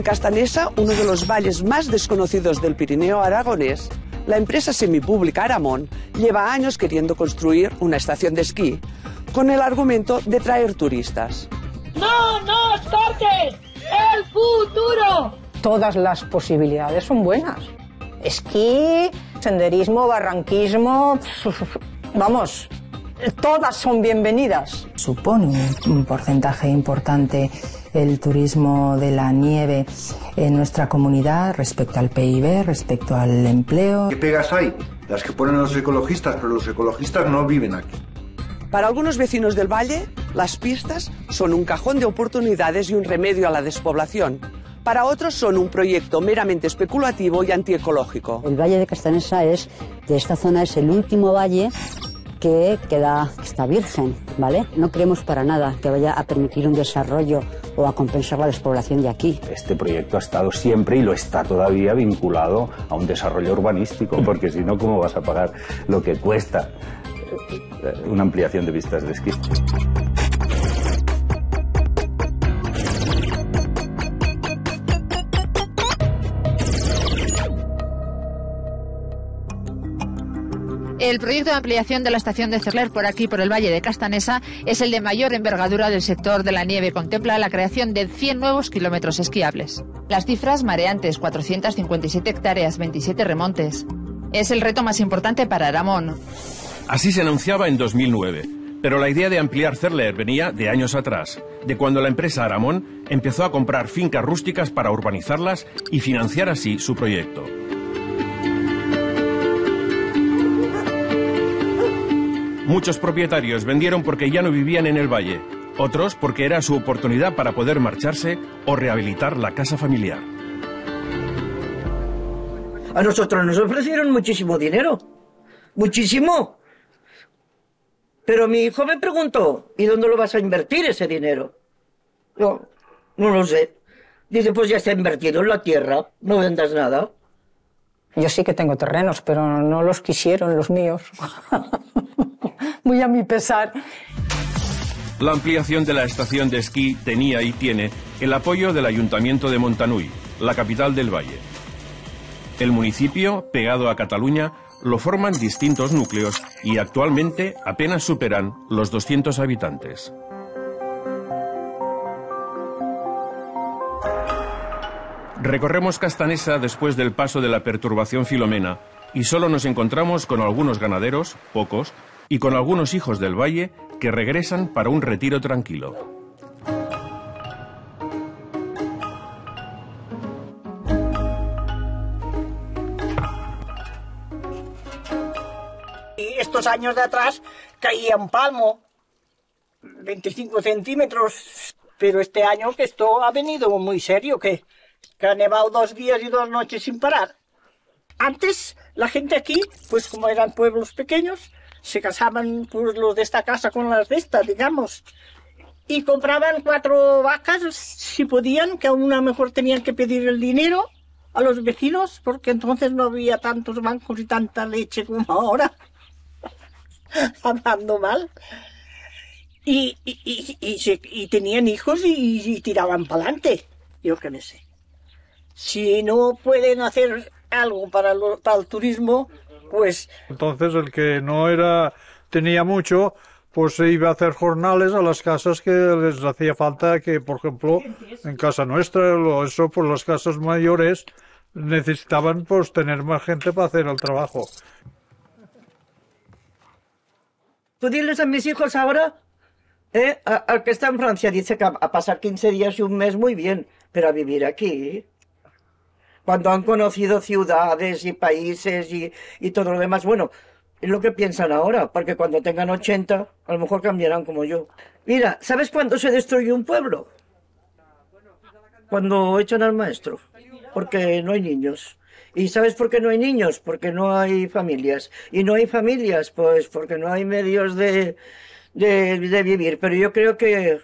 En Castanesa, uno de los valles más desconocidos del Pirineo aragonés, la empresa semipública Aramón lleva años queriendo construir una estación de esquí con el argumento de traer turistas. ¡No nos cortes ¡El futuro! Todas las posibilidades son buenas. Esquí, senderismo, barranquismo, vamos, todas son bienvenidas. Supone un porcentaje importante el turismo de la nieve en nuestra comunidad respecto al PIB, respecto al empleo. ¿Qué pegas hay? Las que ponen los ecologistas, pero los ecologistas no viven aquí. Para algunos vecinos del valle, las pistas son un cajón de oportunidades y un remedio a la despoblación. Para otros son un proyecto meramente especulativo y antiecológico. El Valle de Castanesa es, de esta zona, es el último valle que queda, esta virgen, ¿vale? No creemos para nada que vaya a permitir un desarrollo o a compensar la despoblación de aquí. Este proyecto ha estado siempre y lo está todavía vinculado a un desarrollo urbanístico, porque si no, ¿cómo vas a pagar lo que cuesta una ampliación de vistas de esquí? El proyecto de ampliación de la estación de Cerler por aquí, por el Valle de Castanesa, es el de mayor envergadura del sector de la nieve. Contempla la creación de 100 nuevos kilómetros esquiables. Las cifras mareantes, 457 hectáreas, 27 remontes. Es el reto más importante para Aramón. Así se anunciaba en 2009. Pero la idea de ampliar Cerler venía de años atrás, de cuando la empresa Aramón empezó a comprar fincas rústicas para urbanizarlas y financiar así su proyecto. Muchos propietarios vendieron porque ya no vivían en el valle, otros porque era su oportunidad para poder marcharse o rehabilitar la casa familiar. A nosotros nos ofrecieron muchísimo dinero, muchísimo. Pero mi hijo me preguntó, ¿y dónde lo vas a invertir ese dinero? No, no lo sé. Dice, pues ya está invertido en la tierra, no vendas nada. Yo sí que tengo terrenos, pero no los quisieron los míos. muy a mi pesar. La ampliación de la estación de esquí tenía y tiene el apoyo del Ayuntamiento de Montanuy... la capital del valle. El municipio, pegado a Cataluña, lo forman distintos núcleos y actualmente apenas superan los 200 habitantes. Recorremos Castanesa después del paso de la perturbación Filomena y solo nos encontramos con algunos ganaderos, pocos, y con algunos hijos del valle que regresan para un retiro tranquilo. Y estos años de atrás caía un palmo, 25 centímetros, pero este año que esto ha venido muy serio, que, que ha nevado dos días y dos noches sin parar. Antes la gente aquí, pues como eran pueblos pequeños, se casaban por los de esta casa con las de esta, digamos. Y compraban cuatro vacas si podían, que aún a lo mejor tenían que pedir el dinero a los vecinos, porque entonces no había tantos bancos y tanta leche como ahora, hablando mal. Y, tenían hijos y, tiraban para adelante, yo qué me sé. Si no pueden hacer algo para, para el turismo, pues, Entonces el que no era tenía mucho, pues se iba a hacer jornales a las casas que les hacía falta, que por ejemplo en casa nuestra, o eso por pues las casas mayores necesitaban pues tener más gente para hacer el trabajo. Tú diles a mis hijos ahora, ¿eh? al que está en Francia, dice que a, a pasar 15 días y un mes muy bien, pero a vivir aquí cuando han conocido ciudades y países y, todo lo demás. Bueno, es lo que piensan ahora, porque cuando tengan 80, a lo mejor cambiarán como yo. Mira, ¿sabes cuándo se destruye un pueblo? Cuando echan al maestro, porque no hay niños. ¿Y sabes por qué no hay niños? Porque no hay familias. Y no hay familias, pues porque no hay medios de, de, de vivir. Pero yo creo que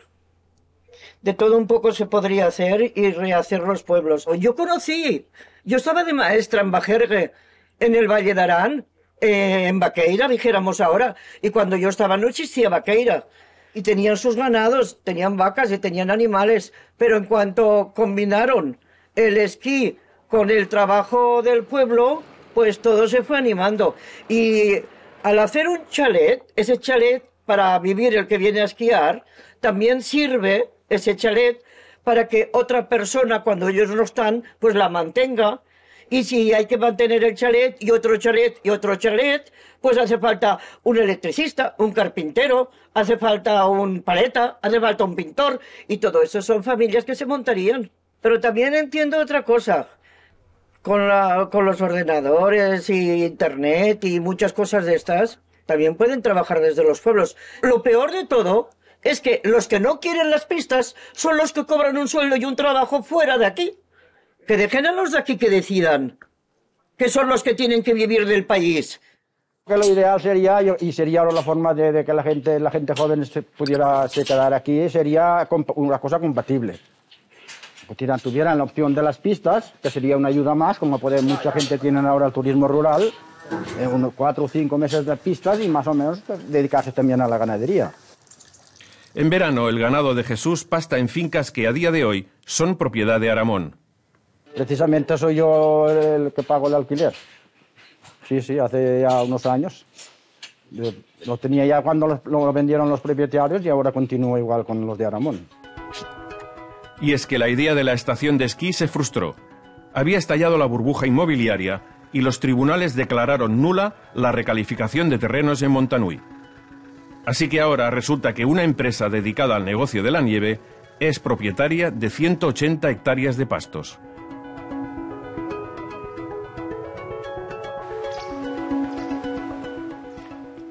de todo un poco se podría hacer y rehacer los pueblos. Yo conocí, yo estaba de maestra en Bajergue, en el Valle de Arán, eh, en Baqueira, dijéramos ahora, y cuando yo estaba no existía Baqueira. Y tenían sus ganados, tenían vacas y tenían animales, pero en cuanto combinaron el esquí con el trabajo del pueblo, pues todo se fue animando. Y al hacer un chalet, ese chalet para vivir el que viene a esquiar, también sirve ese chalet para que otra persona, cuando ellos no están, pues la mantenga. Y si hay que mantener el chalet y otro chalet y otro chalet, pues hace falta un electricista, un carpintero, hace falta un paleta, hace falta un pintor. Y todo eso son familias que se montarían. Pero también entiendo otra cosa. Con, la, con los ordenadores y internet y muchas cosas de estas, también pueden trabajar desde los pueblos. Lo peor de todo es que los que no quieren las pistas son los que cobran un sueldo y un trabajo fuera de aquí. Que dejen a los de aquí que decidan, que son los que tienen que vivir del país. Que lo ideal sería, y sería ahora la forma de, que la gente, la gente joven se pudiera se quedar aquí, sería una cosa compatible. Que tuvieran, la opción de las pistas, que sería una ayuda más, como puede, mucha gente tiene ahora el turismo rural, en eh, unos cuatro o cinco meses de pistas y más o menos dedicarse también a la ganadería. En verano, el ganado de Jesús pasta en fincas que a día de hoy son propiedad de Aramón. Precisamente soy yo el que pago el alquiler. Sí, sí, hace ya unos años. Eh, lo tenía ya cuando lo vendieron los propietarios y ahora continúo igual con los de Aramón. Y es que la idea de la estación de esquí se frustró. Había estallado la burbuja inmobiliaria y los tribunales declararon nula la recalificación de terrenos en Montanui. Así que ahora resulta que una empresa dedicada al negocio de la nieve es propietaria de 180 hectáreas de pastos.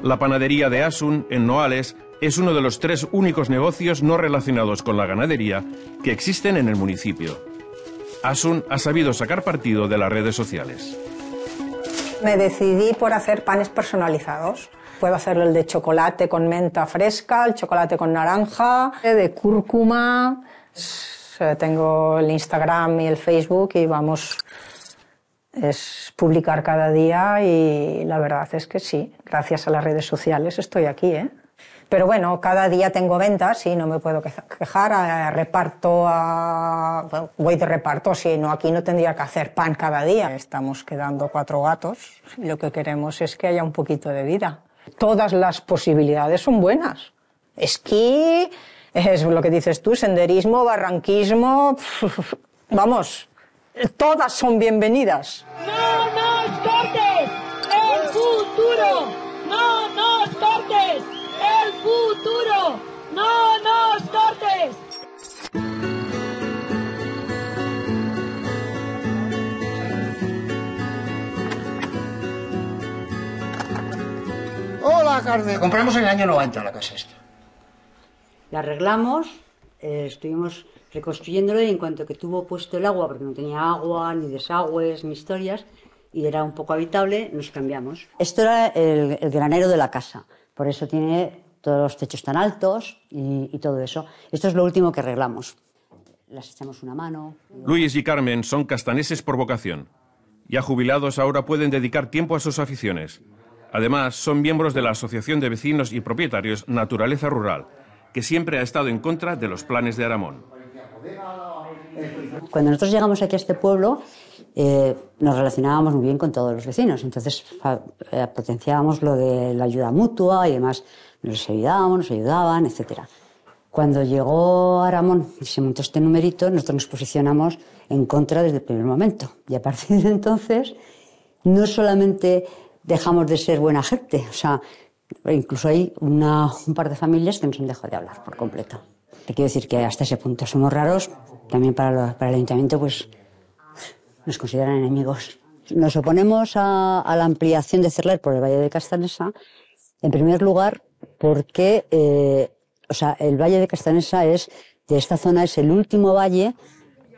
La panadería de Asun, en Noales, es uno de los tres únicos negocios no relacionados con la ganadería que existen en el municipio. Asun ha sabido sacar partido de las redes sociales. Me decidí por hacer panes personalizados Puedo hacerlo el de chocolate con menta fresca, el chocolate con naranja, de cúrcuma. Eh, tengo el Instagram y el Facebook y vamos, es publicar cada día y la verdad es que sí, gracias a las redes sociales estoy aquí. ¿eh? Pero bueno, cada día tengo ventas y no me puedo quejar. Eh, reparto, a... voy de reparto, si no, aquí no tendría que hacer pan cada día. Estamos quedando cuatro gatos y lo que queremos es que haya un poquito de vida. Todas las posibilidades son buenas. Esquí, es lo que dices tú, senderismo, barranquismo, vamos, todas son bienvenidas. Compramos en el año 90 la casa esta. La arreglamos, eh, estuvimos reconstruyéndola... y en cuanto que tuvo puesto el agua, porque no tenía agua, ni desagües, ni historias, y era un poco habitable, nos cambiamos. Esto era el, granero de la casa, por eso tiene todos los techos tan altos y, y todo eso. Esto es lo último que arreglamos. Las echamos una mano. Luis y Carmen son castaneses por vocación. Ya jubilados ahora pueden dedicar tiempo a sus aficiones. Además, son miembros de la Asociación de Vecinos y Propietarios Naturaleza Rural, que siempre ha estado en contra de los planes de Aramón. Cuando nosotros llegamos aquí a este pueblo, eh, nos relacionábamos muy bien con todos los vecinos, entonces eh, potenciábamos lo de la ayuda mutua y demás, nos ayudábamos, nos ayudaban, etc. Cuando llegó Aramón y se montó este numerito, nosotros nos posicionamos en contra desde el primer momento. Y a partir de entonces, no solamente dejamos de ser buena gente. O sea, incluso hay una, un par de familias que nos han dejado de hablar por completo. Te quiero decir que hasta ese punto somos raros. También para, para el ayuntamiento, pues nos consideran enemigos. Nos oponemos a, la ampliación de Cerler por el Valle de Castanesa, en primer lugar, porque eh, o sea, el Valle de Castanesa es, de esta zona, es el último valle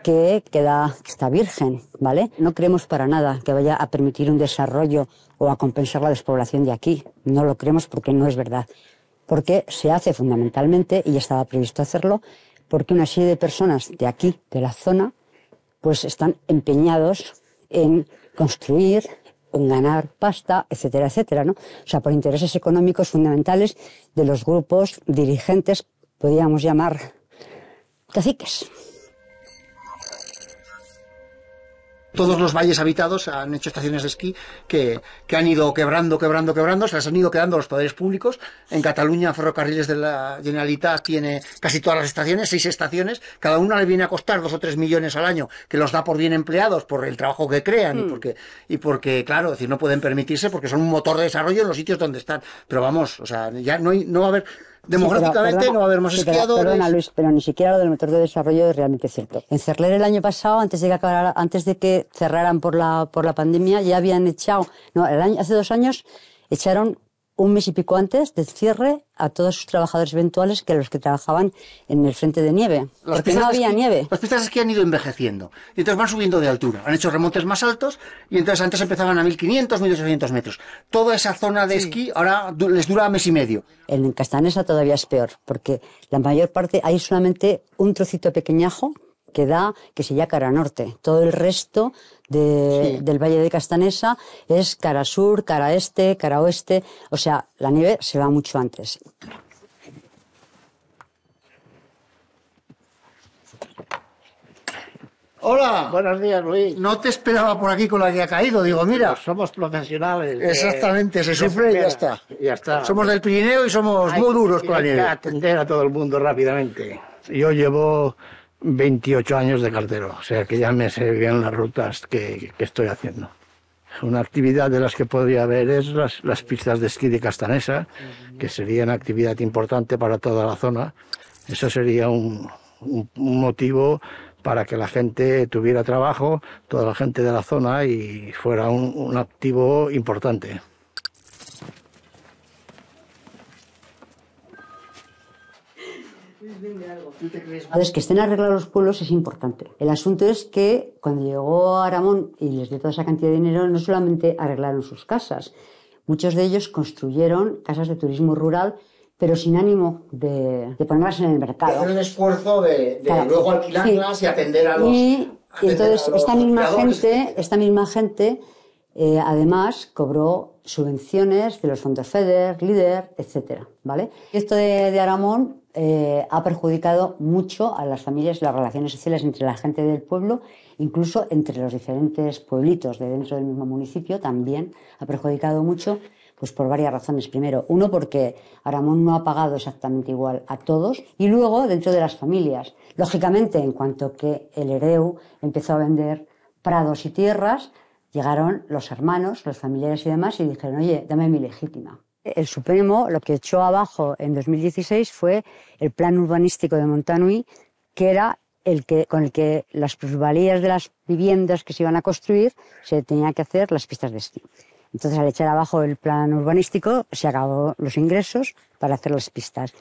que queda, que está virgen, ¿vale? No creemos para nada que vaya a permitir un desarrollo o a compensar la despoblación de aquí. No lo creemos porque no es verdad. Porque se hace fundamentalmente, y estaba previsto hacerlo, porque una serie de personas de aquí, de la zona, pues están empeñados en construir, en ganar pasta, etcétera, etcétera, ¿no? O sea, por intereses económicos fundamentales de los grupos dirigentes, podríamos llamar caciques. Todos los valles habitados han hecho estaciones de esquí que, que han ido quebrando, quebrando, quebrando, se las han ido quedando los poderes públicos. En Cataluña, Ferrocarriles de la Generalitat tiene casi todas las estaciones, seis estaciones, cada una le viene a costar dos o tres millones al año, que los da por bien empleados, por el trabajo que crean y, mm. porque, y porque, claro, decir, no pueden permitirse porque son un motor de desarrollo en los sitios donde están. Pero vamos, o sea, ya no, hay, no va a haber demográficamente no va a haber más pero, pero ni siquiera lo del motor de desarrollo es realmente cierto. En Cerler el año pasado, antes de que, antes de que cerraran por la, por la pandemia, ya habían echado, no, el año, hace dos años echaron un mes y pico antes del cierre a todos sus trabajadores eventuales que los que trabajaban en el frente de nieve. porque no había nieve. Las pistas es que han ido envejeciendo. Y entonces van subiendo de altura. Han hecho remontes más altos y entonces antes empezaban a 1500, 1800 metros. Toda esa zona de esquí ahora les dura mes y medio. En Castanesa todavía es peor porque la mayor parte hay solamente un trocito pequeñajo que da, que se llama cara norte. Todo el resto del Valle de Castanesa es cara sur, cara este, cara oeste. O sea, la nieve se va mucho antes. Hola. Buenos días, Luis. No te esperaba por aquí con la que ha caído. Digo, mira. Pues somos profesionales. Eh. Exactamente, se sufre y ya está. Ya está. Somos del Pirineo y somos muy duros con la nieve. Que atender a todo el mundo rápidamente. Yo llevo 28 años de cartero, o sea que ya me sé bien las rutas que, estoy haciendo. Una actividad de las que podría haber es las, pistas de esquí de Castanesa, que sería una actividad importante para toda la zona. Eso sería un, motivo para que la gente tuviera trabajo, toda la gente de la zona y fuera un activo importante. que estén arreglados los pueblos es importante. El asunto es que cuando llegó Aramón y les dio toda esa cantidad de dinero, no solamente arreglaron sus casas, muchos de ellos construyeron casas de turismo rural pero sin ánimo de, ponerlas en el mercado. Hacer un esfuerzo de, luego alquilarlas y atender a los... Y, y entonces esta misma gente, esta misma gente eh, además, cobró subvenciones de los fondos FEDER, LIDER, etc. ¿vale? Esto de, Aramón eh, ha perjudicado mucho a las familias las relaciones sociales entre la gente del pueblo, incluso entre los diferentes pueblitos de dentro del mismo municipio también ha perjudicado mucho. Pues por varias razones. Primero, uno, porque Aramón no ha pagado exactamente igual a todos. Y luego, dentro de las familias. Lógicamente, en cuanto que el EREU empezó a vender prados y tierras, llegaron los hermanos, los familiares y demás, y dijeron, oye, dame mi legítima. El Supremo lo que echó abajo en 2016 fue el plan urbanístico de Montanui, que era el que, con el que las plusvalías de las viviendas que se iban a construir se tenían que hacer las pistas de esquí. Entonces, al echar abajo el plan urbanístico, se acabó los ingresos para hacer las pistas.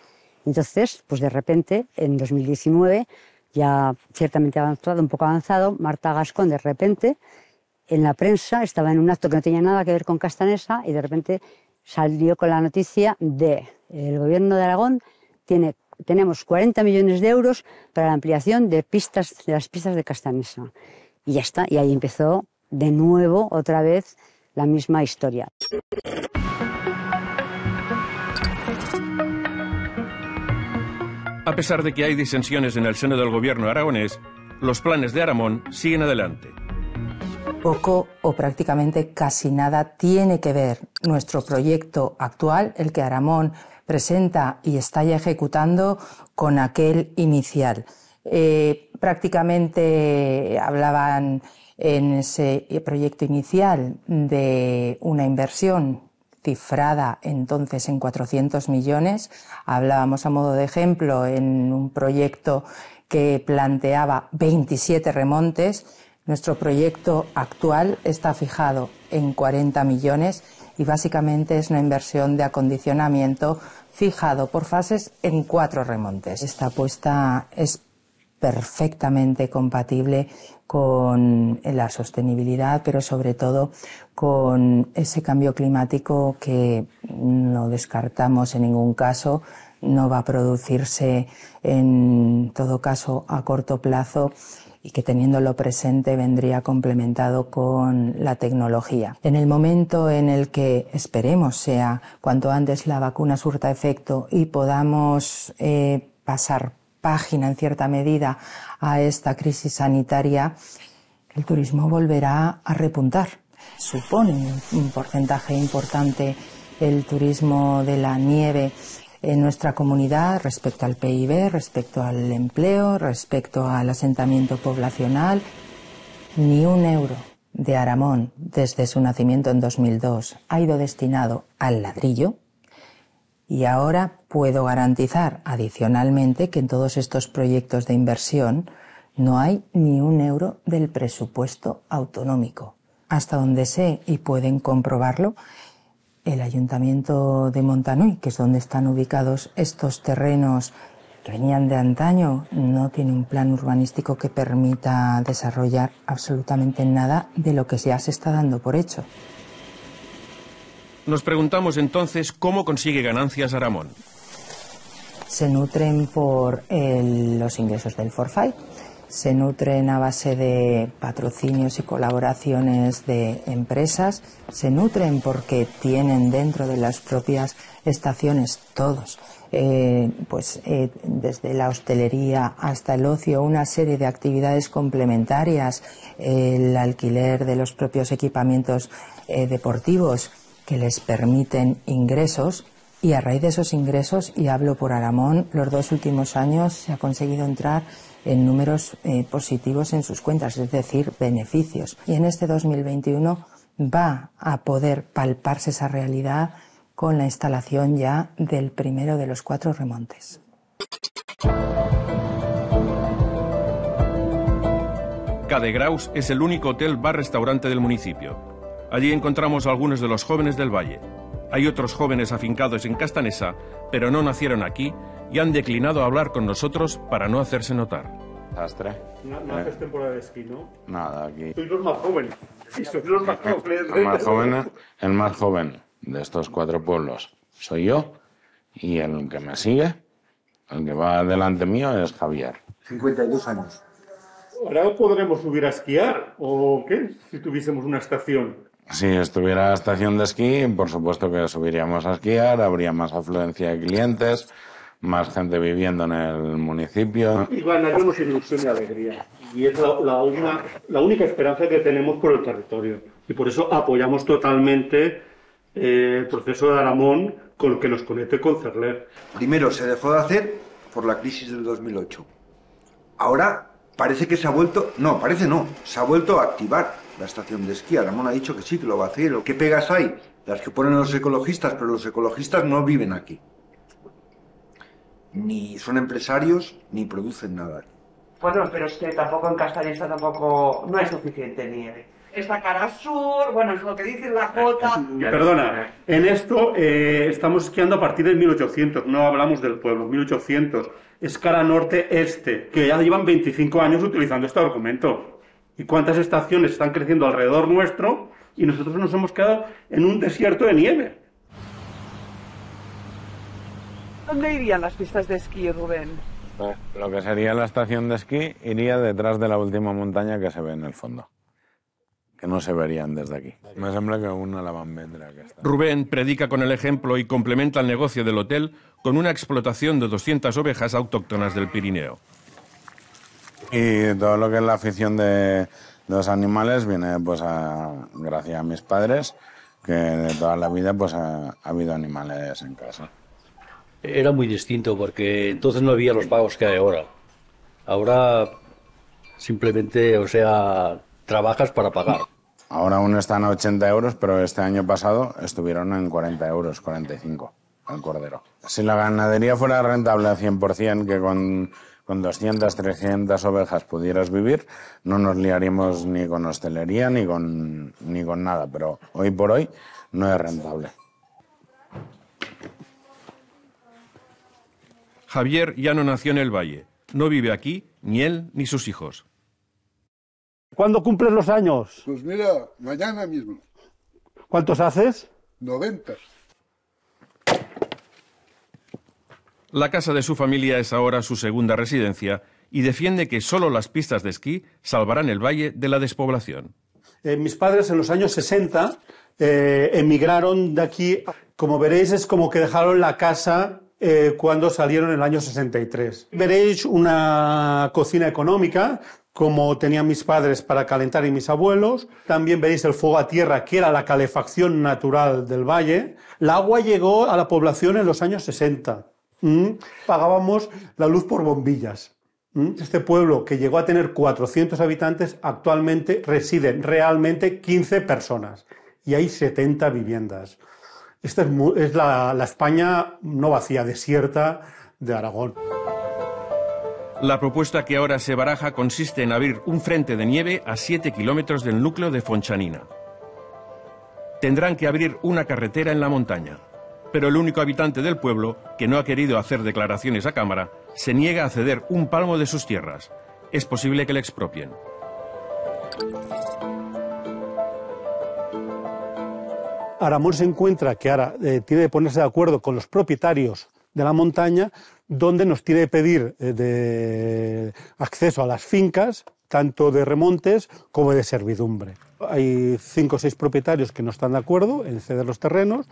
Entonces, pues de repente, en 2019, ya ciertamente avanzado, un poco avanzado, Marta Gascón de repente en la prensa, estaba en un acto que no tenía nada que ver con Castanesa y de repente salió con la noticia de el gobierno de Aragón tiene tenemos 40 millones de euros para la ampliación de pistas de las pistas de Castanesa. Y ya está, y ahí empezó de nuevo otra vez la misma historia. A pesar de que hay disensiones en el seno del gobierno aragonés, los planes de Aramón siguen adelante. Poco o prácticamente casi nada tiene que ver nuestro proyecto actual, el que Aramón presenta y está ya ejecutando, con aquel inicial. Eh, prácticamente hablaban en ese proyecto inicial de una inversión cifrada entonces en 400 millones. Hablábamos a modo de ejemplo en un proyecto que planteaba 27 remontes nuestro proyecto actual está fijado en 40 millones y básicamente es una inversión de acondicionamiento fijado por fases en cuatro remontes. Esta apuesta es perfectamente compatible con la sostenibilidad, pero sobre todo con ese cambio climático que no descartamos en ningún caso, no va a producirse en todo caso a corto plazo y que teniéndolo presente vendría complementado con la tecnología. En el momento en el que esperemos sea cuanto antes la vacuna surta efecto y podamos eh, pasar página en cierta medida a esta crisis sanitaria, el turismo volverá a repuntar. Supone un porcentaje importante el turismo de la nieve en nuestra comunidad respecto al PIB, respecto al empleo, respecto al asentamiento poblacional. Ni un euro de Aramón desde su nacimiento en 2002 ha ido destinado al ladrillo y ahora puedo garantizar adicionalmente que en todos estos proyectos de inversión no hay ni un euro del presupuesto autonómico. Hasta donde sé y pueden comprobarlo, el ayuntamiento de Montanuy, que es donde están ubicados estos terrenos que venían de antaño, no tiene un plan urbanístico que permita desarrollar absolutamente nada de lo que ya se está dando por hecho. Nos preguntamos entonces cómo consigue ganancias Aramón. Se nutren por los ingresos del forfait, se nutren a base de patrocinios y colaboraciones de empresas, se nutren porque tienen dentro de las propias estaciones todos, eh, pues eh, desde la hostelería hasta el ocio, una serie de actividades complementarias, el alquiler de los propios equipamientos eh, deportivos que les permiten ingresos y a raíz de esos ingresos, y hablo por Aramón, los dos últimos años se ha conseguido entrar en números eh, positivos en sus cuentas, es decir, beneficios. Y en este 2021 va a poder palparse esa realidad con la instalación ya del primero de los cuatro remontes. Cadegraus es el único hotel bar-restaurante del municipio. Allí encontramos a algunos de los jóvenes del valle, hay otros jóvenes afincados en Castanesa, pero no nacieron aquí y han declinado a hablar con nosotros para no hacerse notar. No, no haces temporada de esquí, ¿no? Nada, aquí. Soy los más jóvenes. Sí, los más jóvenes. El más joven, el más joven de estos cuatro pueblos soy yo y el que me sigue, el que va delante mío es Javier. 52 años. Ahora podremos subir a esquiar o qué, si tuviésemos una estación. Si estuviera la estación de esquí, por supuesto que subiríamos a esquiar, habría más afluencia de clientes, más gente viviendo en el municipio. Y bueno, tenemos ilusión y alegría. Y es la, la, la, única esperanza que tenemos por el territorio. Y por eso apoyamos totalmente eh, el proceso de Aramón con el que nos conecte con Cerler. Primero, se dejó de hacer por la crisis del 2008. Ahora parece que se ha vuelto, no, parece no, se ha vuelto a activar la estación de esquí. Ramón ha dicho que sí, que lo va a hacer. ¿Qué pegas hay? Las que ponen los ecologistas, pero los ecologistas no viven aquí. Ni son empresarios, ni producen nada Bueno, pero es que tampoco en Castellista tampoco no es suficiente nieve. Esta cara sur, bueno, es lo que dice la Jota. Eh, eh, perdona, en esto eh, estamos esquiando a partir de 1800, no hablamos del pueblo, 1800. Es cara norte-este, que ya llevan 25 años utilizando este argumento y cuántas estaciones están creciendo alrededor nuestro y nosotros nos hemos quedado en un desierto de nieve. ¿Dónde irían las pistas de esquí, Rubén? Pues, lo que sería la estación de esquí iría detrás de la última montaña que se ve en el fondo que no se verían desde aquí. Me sembra que una la van a Rubén predica con el ejemplo y complementa el negocio del hotel con una explotación de 200 ovejas autóctonas del Pirineo. Y todo lo que es la afición de, los animales viene pues a, gracias a mis padres, que de toda la vida pues ha, ha habido animales en casa. Era muy distinto porque entonces no había los pagos que hay ahora. Ahora simplemente, o sea, trabajas para pagar. Ahora aún están a 80 euros, pero este año pasado estuvieron en 40 euros, 45 el cordero. Si la ganadería fuera rentable al 100%, que con con 200, 300 ovejas pudieras vivir, no nos liaríamos ni con hostelería ni con, ni con nada, pero hoy por hoy no es rentable. Javier ya no nació en el valle, no vive aquí, ni él ni sus hijos. ¿Cuándo cumples los años? Pues mira, mañana mismo. ¿Cuántos haces? 90. La casa de su familia es ahora su segunda residencia y defiende que solo las pistas de esquí salvarán el valle de la despoblación. Eh, mis padres en los años 60 eh, emigraron de aquí. Como veréis, es como que dejaron la casa eh, cuando salieron en el año 63. Veréis una cocina económica como tenían mis padres para calentar y mis abuelos. También veréis el fuego a tierra, que era la calefacción natural del valle. El agua llegó a la población en los años 60 pagábamos la luz por bombillas. Este pueblo que llegó a tener 400 habitantes, actualmente residen realmente 15 personas y hay 70 viviendas. Esta es, la, la España no vacía, desierta de Aragón. La propuesta que ahora se baraja consiste en abrir un frente de nieve a 7 kilómetros del núcleo de Fonchanina. Tendrán que abrir una carretera en la montaña pero el único habitante del pueblo, que no ha querido hacer declaraciones a cámara, se niega a ceder un palmo de sus tierras. Es posible que le expropien. Aramón se encuentra que ahora eh, tiene que ponerse de acuerdo con los propietarios de la montaña, donde nos tiene que pedir eh, acceso a las fincas, tanto de remontes como de servidumbre. Hay cinco o seis propietarios que no están de acuerdo en ceder los terrenos,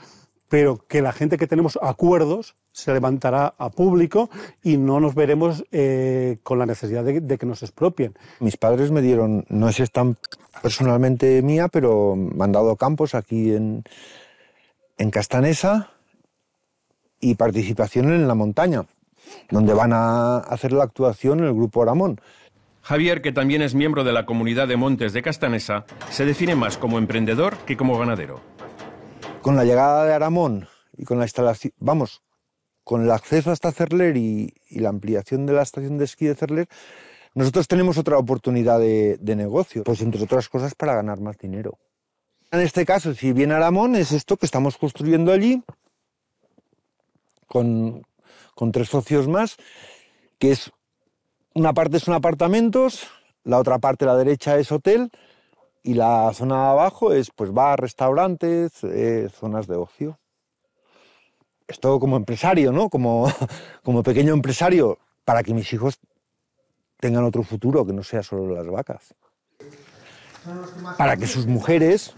pero que la gente que tenemos acuerdos se levantará a público y no nos veremos eh, con la necesidad de, que nos expropien. Mis padres me dieron, no es tan personalmente mía, pero me han dado campos aquí en, en Castanesa y participación en la montaña, donde van a hacer la actuación el grupo Ramón. Javier, que también es miembro de la comunidad de Montes de Castanesa, se define más como emprendedor que como ganadero. Con la llegada de Aramón y con la instalación, vamos, con el acceso hasta Cerler y, la ampliación de la estación de esquí de Cerler, nosotros tenemos otra oportunidad de, negocio, pues entre otras cosas para ganar más dinero. En este caso, si bien Aramón, es esto que estamos construyendo allí con, con tres socios más, que es una parte son apartamentos, la otra parte, la derecha, es hotel, y la zona de abajo es pues bar, restaurantes, eh, zonas de ocio. Esto como empresario, ¿no? Como, como pequeño empresario, para que mis hijos tengan otro futuro que no sea solo las vacas. Para que sus mujeres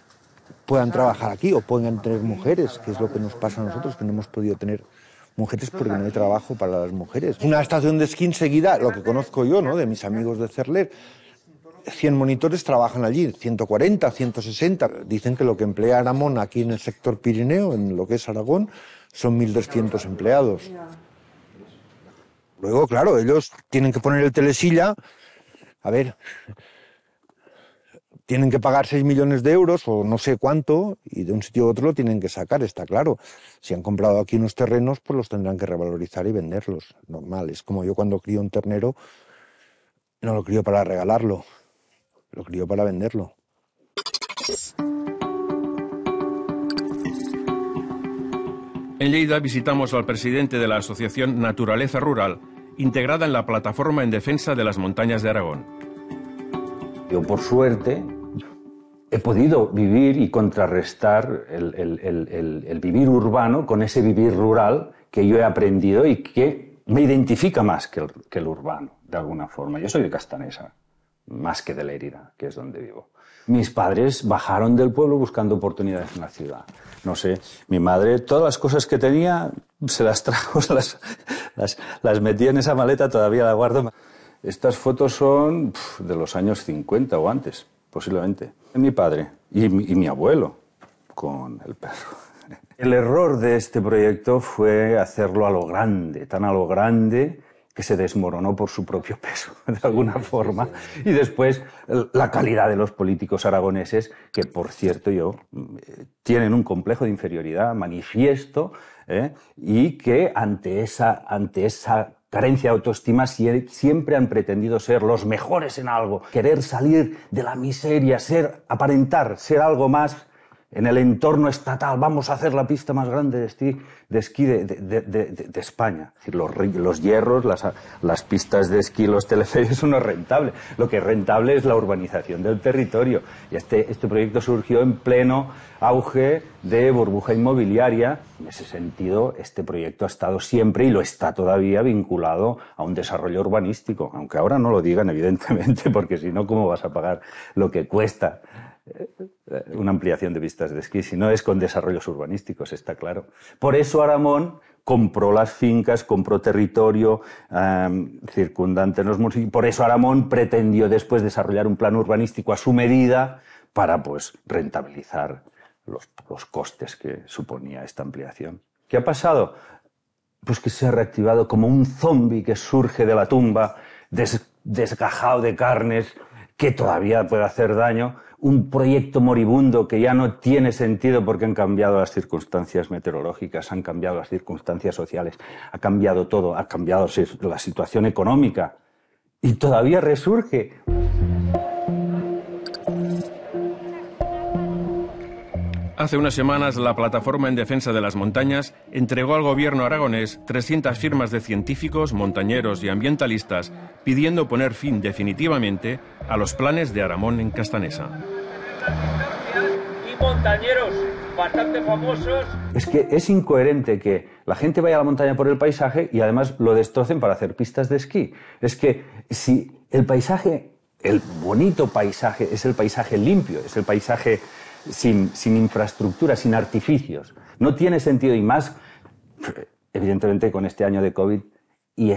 puedan trabajar aquí o puedan tener mujeres, que es lo que nos pasa a nosotros, que no hemos podido tener mujeres porque no hay trabajo para las mujeres. Una estación de esquí enseguida, lo que conozco yo, ¿no? De mis amigos de Cerler, 100 monitores trabajan allí, 140, 160. Dicen que lo que emplea Aramón aquí en el sector Pirineo, en lo que es Aragón, son 1.200 empleados. Luego, claro, ellos tienen que poner el telesilla. A ver, tienen que pagar 6 millones de euros o no sé cuánto y de un sitio a otro lo tienen que sacar, está claro. Si han comprado aquí unos terrenos, pues los tendrán que revalorizar y venderlos. Normal, es como yo cuando crío un ternero, no lo crío para regalarlo, lo crió para venderlo. En Lleida visitamos al presidente de la Asociación Naturaleza Rural, integrada en la plataforma en defensa de las montañas de Aragón. Yo, por suerte, he podido vivir y contrarrestar el, vivir urbano con ese vivir rural que yo he aprendido y que me identifica más que el, urbano, de alguna forma. Yo soy de Castanesa, más que de la herida, que es donde vivo. Mis padres bajaron del pueblo buscando oportunidades en la ciudad. No sé, mi madre todas las cosas que tenía se las trajo, las, las, metía en esa maleta, todavía la guardo. Estas fotos son de los años 50 o antes, posiblemente. Mi padre y mi abuelo con el perro. El error de este proyecto fue hacerlo a lo grande, tan a lo grande que se desmoronó por su propio peso, de alguna forma. Y después la calidad de los políticos aragoneses, que por cierto yo, mm, tienen un complejo de inferioridad manifiesto ¿eh? y que ante esa, ante esa carencia de autoestima siempre han pretendido ser los mejores en algo, querer salir de la miseria, ser, aparentar, ser algo más en el entorno estatal, vamos a hacer la pista más grande de esquí de, España. decir, los, hierros, las, pistas de esquí, los teleféricos, son no rentable. Lo que es rentable es la urbanización del territorio. Y este, este proyecto surgió en pleno auge de burbuja inmobiliaria. En ese sentido, este proyecto ha estado siempre y lo está todavía vinculado a un desarrollo urbanístico, aunque ahora no lo digan, evidentemente, porque si no, ¿cómo vas a pagar lo que cuesta una ampliación de vistas de esquí, no es con desarrollos urbanísticos, está claro. Por eso Aramón compró las fincas, compró territorio em, circundante en los Por eso Aramón pretendió después desarrollar un plan urbanístico a su medida para pues, rentabilizar los, costes que suponía esta ampliación. ¿Qué ha pasado? Pues que se ha reactivado como un zombi que surge de la tumba, desgajado de carnes, que todavía puede hacer daño un proyecto moribundo que ya no tiene sentido porque han cambiado las circunstancias meteorológicas, han cambiado las circunstancias sociales, ha cambiado todo, ha cambiado la situación económica y todavía resurge. Hace unas semanas, la Plataforma en Defensa de las Montañas entregó al gobierno aragonés 300 firmas de científicos, montañeros y ambientalistas pidiendo poner fin definitivamente a los planes de Aramón en Castanesa. Y montañeros bastante famosos. Es que es incoherente que la gente vaya a la montaña por el paisaje y además lo destrocen para hacer pistas de esquí. Es que si el paisaje, el bonito paisaje, es el paisaje limpio, es el paisaje sin, infraestructura, sin artificios. No tiene sentido y más, evidentemente, con este año de COVID y,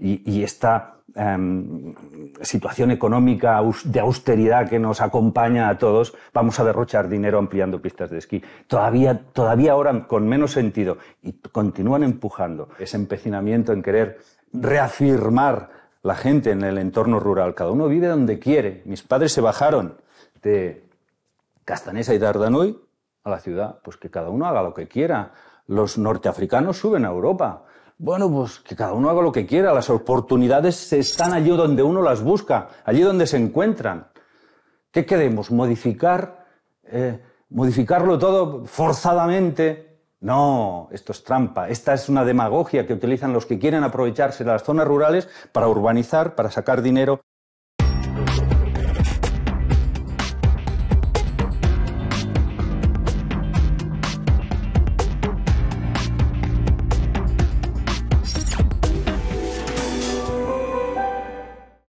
y, esta em, situación económica de austeridad que nos acompaña a todos, vamos a derrochar dinero ampliando pistas de esquí. Todavía, todavía ahora con menos sentido y continúan empujando ese empecinamiento en querer reafirmar la gente en el entorno rural. Cada uno vive donde quiere. Mis padres se bajaron de Castanesa y Dardanoy a la ciudad. Pues que cada uno haga lo que quiera. Los norteafricanos suben a Europa. Bueno, pues que cada uno haga lo que quiera. Las oportunidades están allí donde uno las busca, allí donde se encuentran. ¿Qué queremos? ¿Modificar? Eh, ¿Modificarlo todo forzadamente? No, esto es trampa. Esta es una demagogia que utilizan los que quieren aprovecharse de las zonas rurales para urbanizar, para sacar dinero,